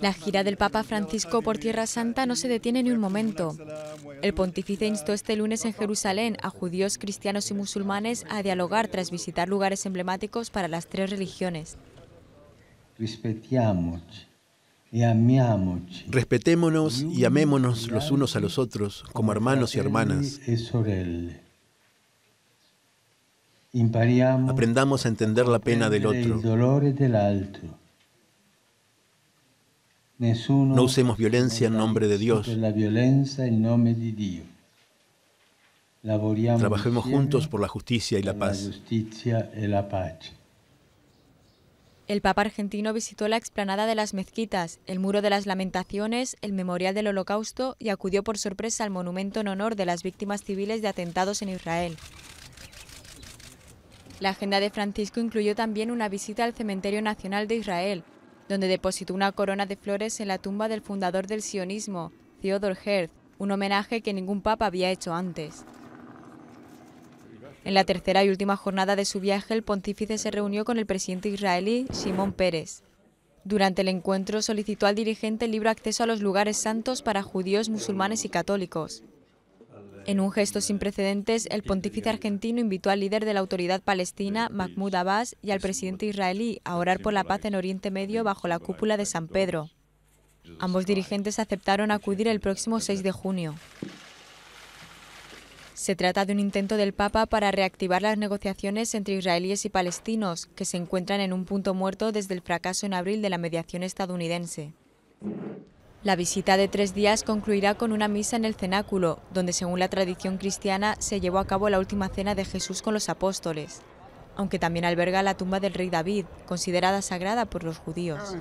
La gira del Papa Francisco por Tierra Santa no se detiene ni un momento. El pontífice instó este lunes en Jerusalén a judíos, cristianos y musulmanes a dialogar tras visitar lugares emblemáticos para las tres religiones. Respetémonos y amémonos los unos a los otros como hermanos y hermanas. Aprendamos a entender la pena del otro. No usemos violencia en nombre de Dios. Trabajemos juntos por la justicia y la paz. El Papa argentino visitó la explanada de las mezquitas, el Muro de las Lamentaciones, el Memorial del Holocausto y acudió por sorpresa al monumento en honor de las víctimas civiles de atentados en Israel. La agenda de Francisco incluyó también una visita al Cementerio Nacional de Israel, donde depositó una corona de flores en la tumba del fundador del sionismo, Theodor Herzl, un homenaje que ningún papa había hecho antes. En la tercera y última jornada de su viaje, el pontífice se reunió con el presidente israelí Simón Pérez. Durante el encuentro solicitó al dirigente libre acceso a los lugares santos para judíos, musulmanes y católicos. En un gesto sin precedentes, el pontífice argentino invitó al líder de la autoridad palestina, Mahmoud Abbas, y al presidente israelí a orar por la paz en Oriente Medio bajo la cúpula de San Pedro. Ambos dirigentes aceptaron acudir el próximo 6 de junio. Se trata de un intento del Papa para reactivar las negociaciones entre israelíes y palestinos, que se encuentran en un punto muerto desde el fracaso en abril de la mediación estadounidense. La visita de tres días concluirá con una misa en el cenáculo, donde según la tradición cristiana se llevó a cabo la última cena de Jesús con los apóstoles, aunque también alberga la tumba del rey David, considerada sagrada por los judíos.